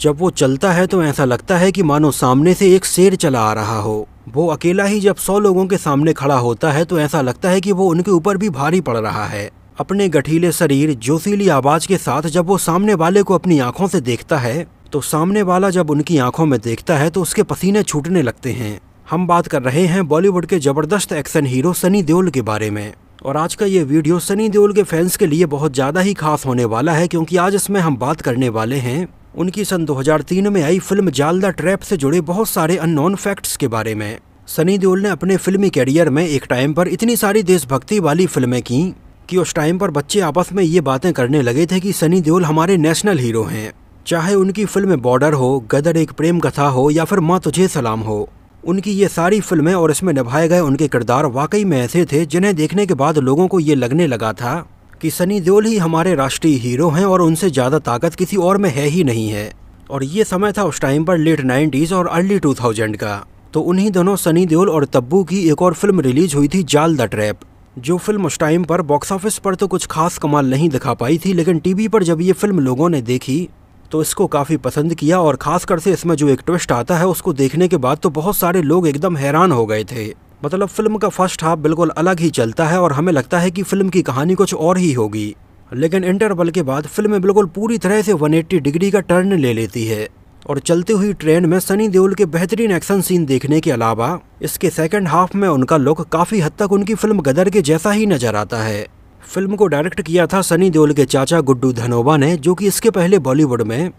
जब वो चलता है तो ऐसा लगता है कि मानो सामने से एक शेर चला आ रहा हो वो अकेला ही जब सौ लोगों के सामने खड़ा होता है तो ऐसा लगता है कि वो उनके ऊपर भी भारी पड़ रहा है अपने गठीले शरीर जोशीली आवाज के साथ जब वो सामने वाले को अपनी आंखों से देखता है तो सामने वाला जब उनकी आंखों में देखता है तो उसके पसीने छूटने लगते हैं हम बात कर रहे हैं बॉलीवुड के जबरदस्त एक्शन हीरो सनी देओल के बारे में और आज का ये वीडियो सनी देओल के फैंस के लिए बहुत ज़्यादा ही खास होने वाला है क्योंकि आज इसमें हम बात करने वाले हैं उनकी सन 2003 में आई फिल्म जालदा ट्रैप से जुड़े बहुत सारे अननोन फैक्ट्स के बारे में सनी देओल ने अपने फिल्मी कैरियर में एक टाइम पर इतनी सारी देशभक्ति वाली फिल्में की कि उस टाइम पर बच्चे आपस में ये बातें करने लगे थे कि सनी देओल हमारे नेशनल हीरो हैं चाहे उनकी फिल्म बॉर्डर हो गदर एक प्रेम कथा हो या फिर माँ तुझे सलाम हो उनकी ये सारी फिल्में और इसमें निभाए गए उनके किरदार वाकई में ऐसे थे जिन्हें देखने के बाद लोगों को ये लगने लगा था कि सनी देओल ही हमारे राष्ट्रीय हीरो हैं और उनसे ज़्यादा ताकत किसी और में है ही नहीं है और ये समय था उस टाइम पर लेट नाइन्टीज़ और अर्ली टू थाउजेंड का तो उन्हीं दोनों सनी देओल और तब्बू की एक और फिल्म रिलीज हुई थी जाल द ट्रैप जो फिल्म उस टाइम पर बॉक्स ऑफिस पर तो कुछ खास कमाल नहीं दिखा पाई थी लेकिन टीवी पर जब ये फिल्म लोगों ने देखी तो इसको काफ़ी पसंद किया और ख़ासकर से इसमें जो एक ट्विस्ट आता है उसको देखने के बाद तो बहुत सारे लोग एकदम हैरान हो गए थे मतलब फिल्म का फर्स्ट हाफ बिल्कुल अलग ही चलता है और हमें लगता है कि फिल्म की कहानी कुछ और ही होगी लेकिन इंटरवल के बाद फिल्म बिल्कुल पूरी तरह से 180 डिग्री का टर्न ले लेती है और चलती हुई ट्रेन में सनी देओल के बेहतरीन एक्शन सीन देखने के अलावा इसके सेकेंड हाफ में उनका लुक काफ़ी हद तक उनकी फिल्म गदर के जैसा ही नजर आता है फिल्म को डायरेक्ट किया था सनी देओल के चाचा गुड्डू धनोबा ने जो कि इसके पहले बॉलीवुड में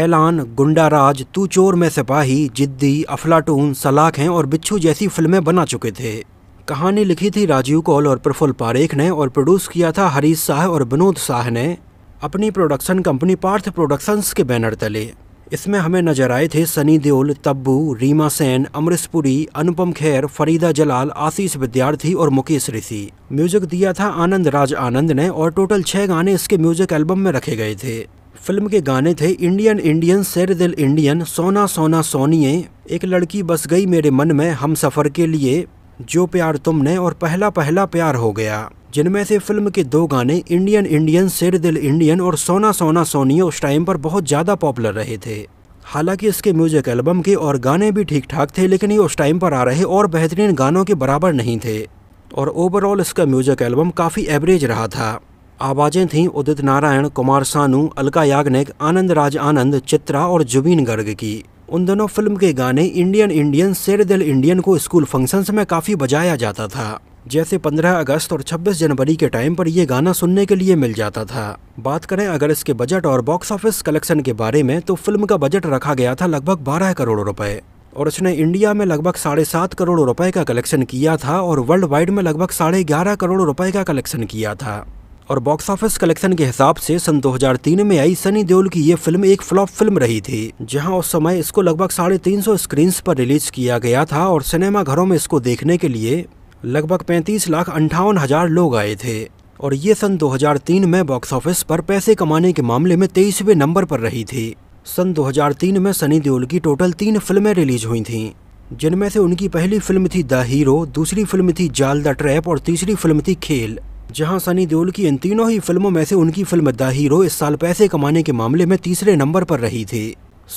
ऐलान गुंडा राज तू चोर में सिपाही जिद्दी अफलाटून सलाख हैं और बिच्छू जैसी फिल्में बना चुके थे कहानी लिखी थी राजीव कौल और प्रफुल्ल पारेख ने और प्रोड्यूस किया था हरीश शाह और विनोद शाह ने अपनी प्रोडक्शन कंपनी पार्थ प्रोडक्शंस के बैनर तले इसमें हमें नजर आए थे सनी देओल तब्बू रीमा सेन अमरीश पुरी अनुपम खैर फरीदा जलाल आशीष विद्यार्थी और मुकेश ऋषि म्यूजिक दिया था आनंद राज आनंद ने और टोटल छः गाने इसके म्यूजिक एल्बम में रखे गए थे फिल्म के गाने थे इंडियन इंडियन सेर दिल इंडियन सोना सोना सोनिए एक लड़की बस गई मेरे मन में हम सफ़र के लिए जो प्यार तुमने और पहला पहला प्यार हो गया जिनमें से फिल्म के दो गाने इंडियन इंडियन सर दिल इंडियन और सोना सोना सोनिए उस टाइम पर बहुत ज़्यादा पॉपुलर रहे थे हालांकि इसके म्यूजिक एल्बम के और गाने भी ठीक ठाक थे लेकिन ये उस टाइम पर आ रहे और बेहतरीन गानों के बराबर नहीं थे और ओवरऑल इसका म्यूजिक एल्बम काफ़ी एवरेज रहा था आवाज़ें थीं उदित नारायण कुमार सानू अलका याग्निक आनंद राज आनंद चित्रा और जुबीन गर्ग की उन दोनों फिल्म के गाने इंडियन इंडियन सेर दिल इंडियन को स्कूल फंक्शंस में काफ़ी बजाया जाता था जैसे 15 अगस्त और 26 जनवरी के टाइम पर यह गाना सुनने के लिए मिल जाता था बात करें अगर इसके बजट और बॉक्स ऑफिस कलेक्शन के बारे में तो फिल्म का बजट रखा गया था लगभग 12 करोड़ रुपए और इसने इंडिया में लगभग साढ़े सात करोड़ रुपए का कलेक्शन किया था और वर्ल्ड वाइड में लगभग साढ़े ग्यारह करोड़ रुपए का कलेक्शन किया था और बॉक्स ऑफिस कलेक्शन के हिसाब से सन 2003 में आई सनी देओल की ये फिल्म एक फ्लॉप फिल्म रही थी जहां उस समय इसको लगभग साढ़े तीन सौ स्क्रीन पर रिलीज किया गया था और सिनेमा घरों में इसको देखने के लिए लगभग पैंतीस लाख अंठावन हजार लोग आए थे और ये सन 2003 में बॉक्स ऑफिस पर पैसे कमाने के मामले में तेईसवें नंबर पर रही थी सन 2003 में सनी देओल की टोटल तीन फिल्में रिलीज हुई थीं जिनमें से उनकी पहली फिल्म थी द हीरो दूसरी फिल्म थी जाल द ट्रैप और तीसरी फिल्म थी खेल जहां सनी देओल की इन तीनों ही फिल्मों में से उनकी फिल्म द हीरो इस साल पैसे कमाने के मामले में तीसरे नंबर पर रही थी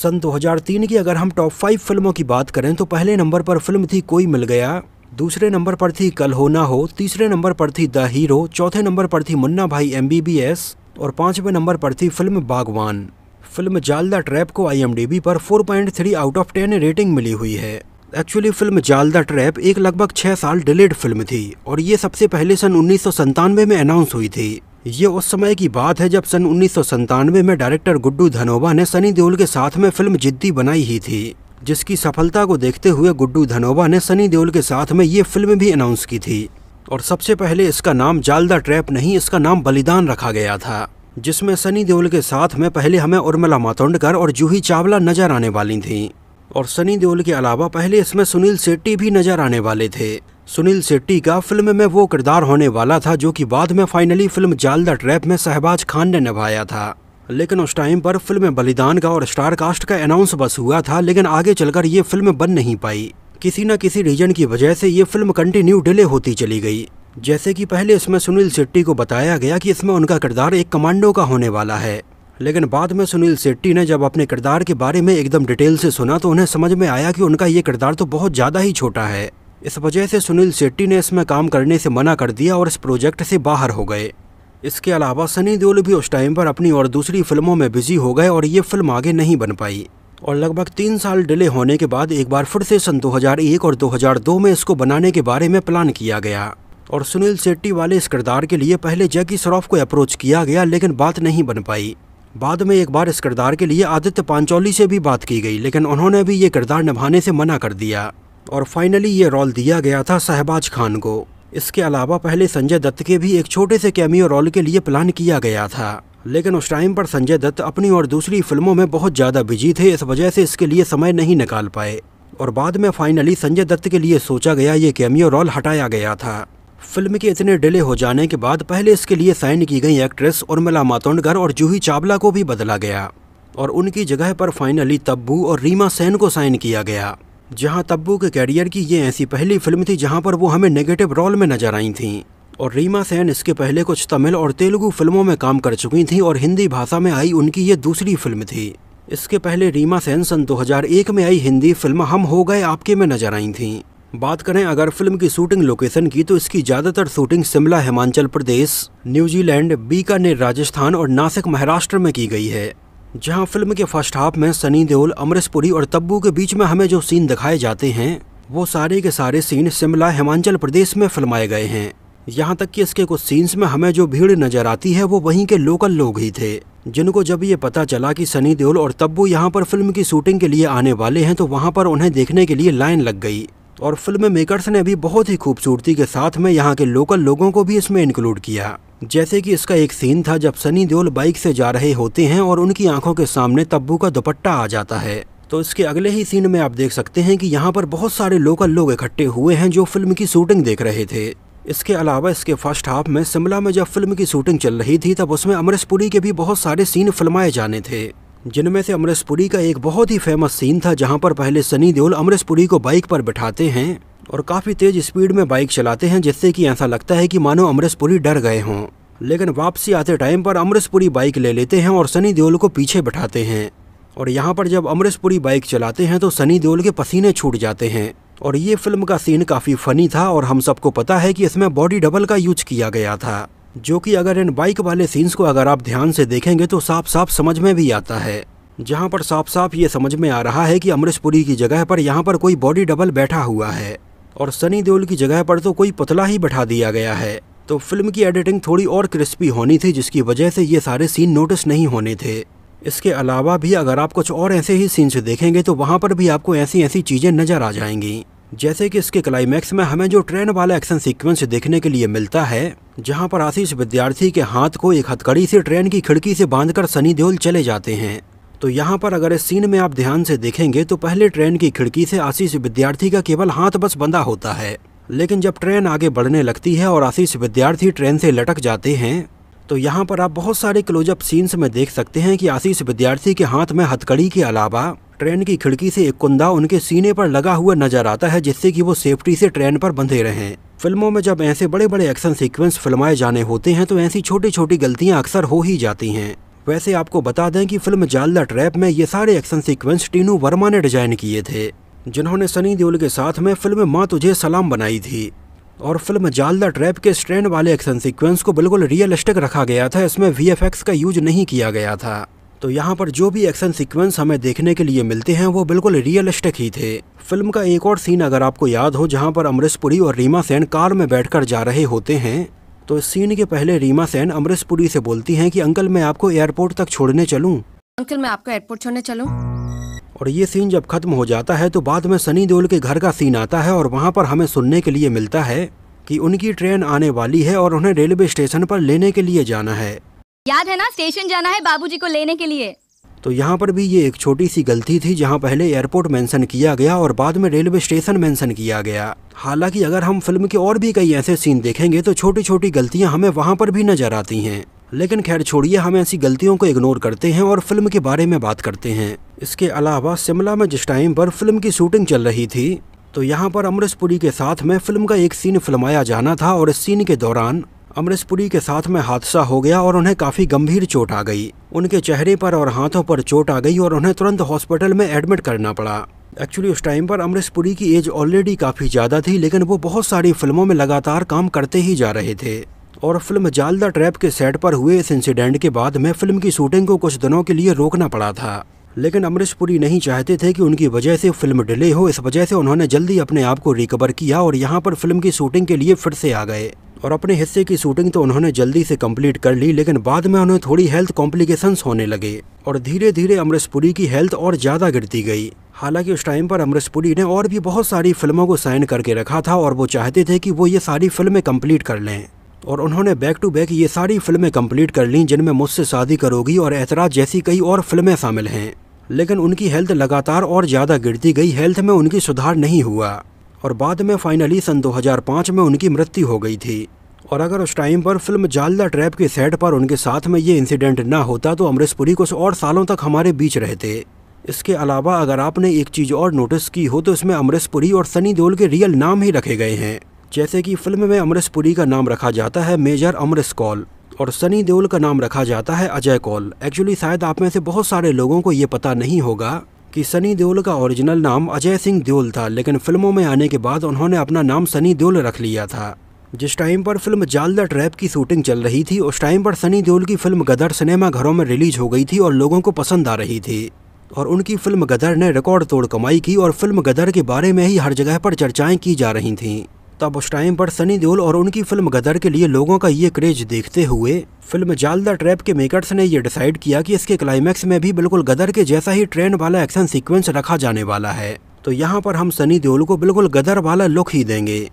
सन 2003 की अगर हम टॉप फाइव फिल्मों की बात करें तो पहले नंबर पर फिल्म थी कोई मिल गया दूसरे नंबर पर थी कल हो ना हो तीसरे नंबर पर थी द हीरो चौथे नंबर पर थी मुन्ना भाई एम और पाँचवें नंबर पर थी फिल्म बागवान फिल्म जालदा ट्रैप को आईएमडीबी पर 4.3 आउट ऑफ 10 रेटिंग मिली हुई है एक्चुअली फिल्म जालदा ट्रैप एक लगभग छः साल डिलेड फिल्म थी और ये सबसे पहले सन उन्नीस में अनाउंस हुई थी ये उस समय की बात है जब सन उन्नीस में डायरेक्टर गुड्डू धनोबा ने सनी देओल के साथ में फिल्म जिद्दी बनाई ही थी जिसकी सफलता को देखते हुए गुड्डू धनोबा ने सनी देओल के साथ में ये फिल्म भी अनाउंस की थी और सबसे पहले इसका नाम जालदा ट्रैप नहीं इसका नाम बलिदान रखा गया था जिसमें सनी देओल के साथ में पहले हमें उर्मिला मातोंडकर और जूही चावला नजर आने वाली थीं और सनी देओल के अलावा पहले इसमें सुनील शेट्टी भी नजर आने वाले थे सुनील शेट्टी का फिल्म में वो किरदार होने वाला था जो कि बाद में finally film Jaal the trap में शहबाज खान ने निभाया था लेकिन उस टाइम पर फिल्म बलिदान का और स्टार कास्ट का अनाउंस बस हुआ था लेकिन आगे चलकर ये फिल्म बन नहीं पाई किसी न किसी रीजन की वजह से ये फिल्म कंटिन्यू डिले होती चली गई जैसे कि पहले इसमें सुनील शेट्टी को बताया गया कि इसमें उनका किरदार एक कमांडो का होने वाला है लेकिन बाद में सुनील शेट्टी ने जब अपने किरदार के बारे में एकदम डिटेल से सुना तो उन्हें समझ में आया कि उनका ये किरदार तो बहुत ज़्यादा ही छोटा है इस वजह से सुनील शेट्टी ने इसमें काम करने से मना कर दिया और इस प्रोजेक्ट से बाहर हो गए इसके अलावा सनी देओल भी उस टाइम पर अपनी और दूसरी फिल्मों में बिजी हो गए और ये फिल्म आगे नहीं बन पाई और लगभग तीन साल डिले होने के बाद एक बार फिर से सन 2001 और 2002 में इसको बनाने के बारे में प्लान किया गया और सुनील शेट्टी वाले इस किरदार के लिए पहले जैकी श्रॉफ को अप्रोच किया गया लेकिन बात नहीं बन पाई बाद में एक बार इस किरदार के लिए आदित्य पांचौली से भी बात की गई लेकिन उन्होंने भी ये किरदार निभाने से मना कर दिया और फाइनली ये रोल दिया गया था शहबाज खान को इसके अलावा पहले संजय दत्त के भी एक छोटे से कैमियो रोल के लिए प्लान किया गया था लेकिन उस टाइम पर संजय दत्त अपनी और दूसरी फिल्मों में बहुत ज़्यादा बिजी थे इस वजह से इसके लिए समय नहीं निकाल पाए और बाद में फाइनली संजय दत्त के लिए सोचा गया ये कैमियो रोल हटाया गया था फिल्म के इतने डिले हो जाने के बाद पहले इसके लिए साइन की गई एक्ट्रेस उर्मिला मातोंडकर और जूही चावला को भी बदला गया और उनकी जगह पर फाइनली तब्बू और रीमा सेन को साइन किया गया जहां तब्बू के कैरियर की ये ऐसी पहली फिल्म थी जहां पर वो हमें नेगेटिव रोल में नजर आई थीं और रीमा सेन इसके पहले कुछ तमिल और तेलुगु फिल्मों में काम कर चुकी थीं और हिंदी भाषा में आई उनकी ये दूसरी फिल्म थी इसके पहले रीमा सेन सन दो में आई हिंदी फिल्म हम हो गए आपके में नजर आई थीं बात करें अगर फिल्म की शूटिंग लोकेशन की तो इसकी ज़्यादातर शूटिंग शिमला हिमाचल प्रदेश न्यूजीलैंड बीकानेर राजस्थान और नासिक महाराष्ट्र में की गई है जहां फिल्म के फर्स्ट हाफ में सनी देओल अमरीश पुरी और तब्बू के बीच में हमें जो सीन दिखाए जाते हैं वो सारे के सारे सीन शिमला हिमाचल प्रदेश में फिल्माए गए हैं यहाँ तक कि इसके कुछ सीन्स में हमें जो भीड़ नजर आती है वो वहीं के लोकल लोग ही थे जिनको जब ये पता चला कि सनी देओल और तब्बू यहाँ पर फिल्म की शूटिंग के लिए आने वाले हैं तो वहाँ पर उन्हें देखने के लिए लाइन लग गई और फिल्म मेकर्स ने भी बहुत ही खूबसूरती के साथ में यहाँ के लोकल लोगों को भी इसमें इंक्लूड किया जैसे कि इसका एक सीन था जब सनी देओल बाइक से जा रहे होते हैं और उनकी आंखों के सामने तब्बू का दुपट्टा आ जाता है तो इसके अगले ही सीन में आप देख सकते हैं कि यहाँ पर बहुत सारे लोकल लोग इकट्ठे हुए हैं जो फिल्म की शूटिंग देख रहे थे इसके अलावा इसके फर्स्ट हाफ में शिमला में जब फिल्म की शूटिंग चल रही थी तब उसमें अमरीश पुरी के भी बहुत सारे सीन फिल्माए जाने थे जिनमें से अमरीश पुरी का एक बहुत ही फेमस सीन था जहां पर पहले सनी देओल अमरीश पुरी को बाइक पर बिठाते हैं और काफ़ी तेज़ स्पीड में बाइक चलाते हैं जिससे कि ऐसा लगता है कि मानो अमरीश पुरी डर गए हों लेकिन वापसी आते टाइम पर अमरीश पुरी बाइक ले लेते हैं और सनी देओल को पीछे बैठाते हैं और यहाँ पर जब अमरीश पुरी बाइक चलाते हैं तो सनी देओल के पसीने छूट जाते हैं और ये फिल्म का सीन काफ़ी फ़नी था और हम सबको पता है कि इसमें बॉडी डबल का यूज किया गया था जो कि अगर इन बाइक वाले सीन्स को अगर आप ध्यान से देखेंगे तो साफ साफ समझ में भी आता है जहाँ पर साफ साफ ये समझ में आ रहा है कि अमरीश पुरी की जगह पर यहाँ पर कोई बॉडी डबल बैठा हुआ है और सनी देओल की जगह पर तो कोई पतला ही बैठा दिया गया है तो फिल्म की एडिटिंग थोड़ी और क्रिस्पी होनी थी जिसकी वजह से ये सारे सीन नोटिस नहीं होने थे इसके अलावा भी अगर आप कुछ और ऐसे ही सीन्स देखेंगे तो वहाँ पर भी आपको ऐसी ऐसी चीज़ें नज़र आ जाएंगी जैसे कि इसके क्लाइमैक्स में हमें जो ट्रेन वाला एक्शन सीक्वेंस देखने के लिए मिलता है जहां पर आशीष विद्यार्थी के हाथ को एक हथकड़ी से ट्रेन की खिड़की से बांधकर सनी देओल चले जाते हैं तो यहाँ पर अगर इस सीन में आप ध्यान से देखेंगे तो पहले ट्रेन की खिड़की से आशीष विद्यार्थी का केवल हाथ बस बंधा होता है लेकिन जब ट्रेन आगे बढ़ने लगती है और आशीष विद्यार्थी ट्रेन से लटक जाते हैं तो यहाँ पर आप बहुत सारे क्लोजअप सीन्स में देख सकते हैं कि आशीष विद्यार्थी के हाथ में हथकड़ी के अलावा ट्रेन की खिड़की से एक कुंदा उनके सीने पर लगा हुआ नजर आता है जिससे कि वो सेफ्टी से ट्रेन पर बंधे रहें फिल्मों में जब ऐसे बड़े बड़े एक्शन सीक्वेंस फिल्माए जाने होते हैं तो ऐसी छोटी छोटी गलतियां अक्सर हो ही जाती हैं वैसे आपको बता दें कि फिल्म जालदा ट्रैप में ये सारे एक्शन सीक्वेंस टीनू वर्मा ने डिजाइन किए थे जिन्होंने सनी देओल के साथ में फिल्म माँ तुझे सलाम बनाई थी और फिल्म जालदा ट्रैप के स्ट्रैंड वाले एक्शन सीक्वेंस को बिल्कुल रियलिस्टिक रखा गया था इसमें वी का यूज नहीं किया गया था तो यहाँ पर जो भी एक्शन सीक्वेंस हमें देखने के लिए मिलते हैं वो बिल्कुल रियलिस्टिक ही थे फिल्म का एक और सीन अगर आपको याद हो जहाँ पर अमरीश पुरी और रीमा सेन कार में बैठकर जा रहे होते हैं तो इस सीन के पहले रीमा सेन अमरीश पुरी से बोलती हैं कि अंकल मैं आपको एयरपोर्ट तक छोड़ने चलूँ अंकल मैं आपको एयरपोर्ट छोड़ने चलूँ और ये सीन जब खत्म हो जाता है तो बाद में सनी देओल के घर का सीन आता है और वहाँ पर हमें सुनने के लिए मिलता है कि उनकी ट्रेन आने वाली है और उन्हें रेलवे स्टेशन पर लेने के लिए जाना है याद है ना स्टेशन जाना है बाबूजी को लेने के लिए तो यहाँ पर भी ये एक छोटी सी गलती थी जहाँ पहले एयरपोर्ट मेंशन किया गया और बाद में रेलवे स्टेशन मेंशन किया गया हालांकि अगर हम फिल्म के और भी कई ऐसे सीन देखेंगे तो छोटी छोटी गलतियाँ हमें वहाँ पर भी नजर आती हैं लेकिन खैर छोड़िए हम ऐसी गलतियों को इग्नोर करते हैं और फिल्म के बारे में बात करते हैं इसके अलावा शिमला में जिस टाइम पर फिल्म की शूटिंग चल रही थी तो यहाँ पर अमरीश पुरी के साथ में फिल्म का एक सीन फिल्माया जाना था और इस सीन के दौरान अमरीशपुरी के साथ में हादसा हो गया और उन्हें काफ़ी गंभीर चोट आ गई उनके चेहरे पर और हाथों पर चोट आ गई और उन्हें तुरंत हॉस्पिटल में एडमिट करना पड़ा एक्चुअली उस टाइम पर अमरीशपुरी की एज ऑलरेडी काफ़ी ज़्यादा थी लेकिन वो बहुत सारी फिल्मों में लगातार काम करते ही जा रहे थे और फिल्म जालदा ट्रैप के सेट पर हुए इस इंसिडेंट के बाद में फिल्म की शूटिंग को कुछ दिनों के लिए रोकना पड़ा था लेकिन अमरीशपुरी नहीं चाहते थे कि उनकी वजह से फिल्म डिले हो इस वजह से उन्होंने जल्दी अपने आप को रिकवर किया और यहाँ पर फिल्म की शूटिंग के लिए फिर से आ गए और अपने हिस्से की शूटिंग तो उन्होंने जल्दी से कंप्लीट कर ली लेकिन बाद में उन्हें थोड़ी हेल्थ कॉम्प्लिकेशंस होने लगे और धीरे धीरे अमरीश पुरी की हेल्थ और ज़्यादा गिरती गई हालांकि उस टाइम पर अमरीश पुरी ने और भी बहुत सारी फिल्मों को साइन करके रखा था और वो चाहते थे कि वो ये सारी फिल्में कम्प्लीट कर लें और उन्होंने बैक टू बैक ये सारी फिल्में कम्प्लीट कर लीं जिनमें मुझसे शादी करोगी और एतराज जैसी कई और फिल्में शामिल हैं लेकिन उनकी हेल्थ लगातार और ज़्यादा गिरती गई हेल्थ में उनकी सुधार नहीं हुआ और बाद में फाइनली सन 2005 में उनकी मृत्यु हो गई थी और अगर उस टाइम पर फिल्म जालदा ट्रैप के सेट पर उनके साथ में ये इंसिडेंट ना होता तो अमरीश पुरी कुछ और सालों तक हमारे बीच रहते इसके अलावा अगर आपने एक चीज़ और नोटिस की हो तो इसमें अमरीश पुरी और सनी देओल के रियल नाम ही रखे गए हैं जैसे कि फिल्म में अमरीश पुरी का नाम रखा जाता है मेजर अमरीश कौल और सनी देओल का नाम रखा जाता है अजय कौल एक्चुअली शायद आप में से बहुत सारे लोगों को ये पता नहीं होगा कि सनी देओल का ओरिजिनल नाम अजय सिंह देओल था लेकिन फिल्मों में आने के बाद उन्होंने अपना नाम सनी देओल रख लिया था जिस टाइम पर फिल्म जाल द ट्रैप की शूटिंग चल रही थी उस टाइम पर सनी देओल की फिल्म गदर सिनेमा घरों में रिलीज हो गई थी और लोगों को पसंद आ रही थी और उनकी फिल्म गदर ने रिकॉर्ड तोड़ कमाई की और फिल्म गदर के बारे में ही हर जगह पर चर्चाएं की जा रही थीं तब उस टाइम पर सनी देओल और उनकी फिल्म गदर के लिए लोगों का ये क्रेज देखते हुए फिल्म जालदा ट्रैप के मेकर्स ने यह डिसाइड किया कि इसके क्लाइमैक्स में भी बिल्कुल गदर के जैसा ही ट्रेंड वाला एक्शन सीक्वेंस रखा जाने वाला है तो यहाँ पर हम सनी देओल को बिल्कुल गदर वाला लुक ही देंगे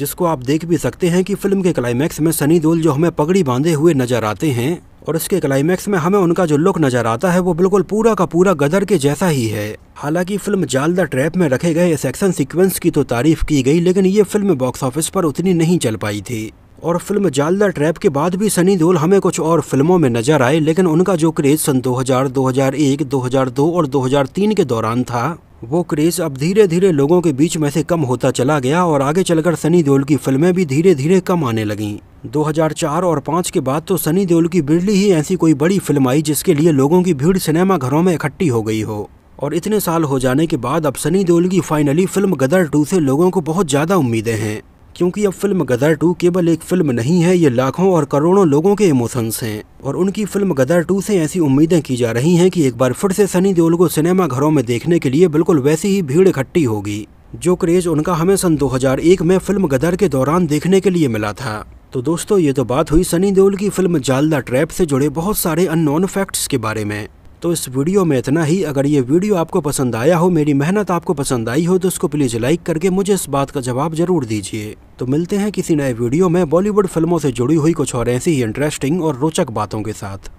जिसको आप देख भी सकते हैं कि फिल्म के क्लाइमैक्स में सनी देओल जो हमें पगड़ी बांधे हुए नजर आते हैं और इसके क्लाइमैक्स में हमें उनका जो लुक नज़र आता है वो बिल्कुल पूरा का पूरा गदर के जैसा ही है हालांकि फिल्म जाल द ट्रैप में रखे गए इस एक्शन सीक्वेंस की तो तारीफ की गई लेकिन ये फिल्म बॉक्स ऑफिस पर उतनी नहीं चल पाई थी और फिल्म जाल द ट्रैप के बाद भी सनी देओल हमें कुछ और फिल्मों में नजर आए लेकिन उनका जो क्रेज सन 2000, 2001, 2002 और 2003 के दौरान था वो क्रेज़ अब धीरे धीरे लोगों के बीच में से कम होता चला गया और आगे चलकर सनी देओल की फिल्में भी धीरे धीरे कम आने लगीं 2004 और 5 के बाद तो सनी देओल की बिरली ही ऐसी कोई बड़ी फिल्म आई जिसके लिए लोगों की भीड़ सिनेमा घरों में इकट्ठी हो गई हो और इतने साल हो जाने के बाद अब सनी देओल की फाइनली फिल्म गदर टू से लोगों को बहुत ज़्यादा उम्मीदें हैं क्योंकि अब फिल्म गदर टू केवल एक फिल्म नहीं है ये लाखों और करोड़ों लोगों के इमोशंस हैं और उनकी फिल्म गदर टू से ऐसी उम्मीदें की जा रही हैं कि एक बार फिर से सनी देओल को सिनेमा घरों में देखने के लिए बिल्कुल वैसी ही भीड़ इकट्ठी होगी जो क्रेज उनका हमें सन दो में फिल्म गदर के दौरान देखने के लिए मिला था तो दोस्तों ये तो बात हुई सनी देओल की फिल्म जालदा ट्रैप से जुड़े बहुत सारे अननोन फैक्ट्स के बारे में तो इस वीडियो में इतना ही अगर ये वीडियो आपको पसंद आया हो मेरी मेहनत आपको पसंद आई हो तो उसको प्लीज़ लाइक करके मुझे इस बात का जवाब जरूर दीजिए तो मिलते हैं किसी नए वीडियो में बॉलीवुड फिल्मों से जुड़ी हुई कुछ और ऐसी ही इंटरेस्टिंग और रोचक बातों के साथ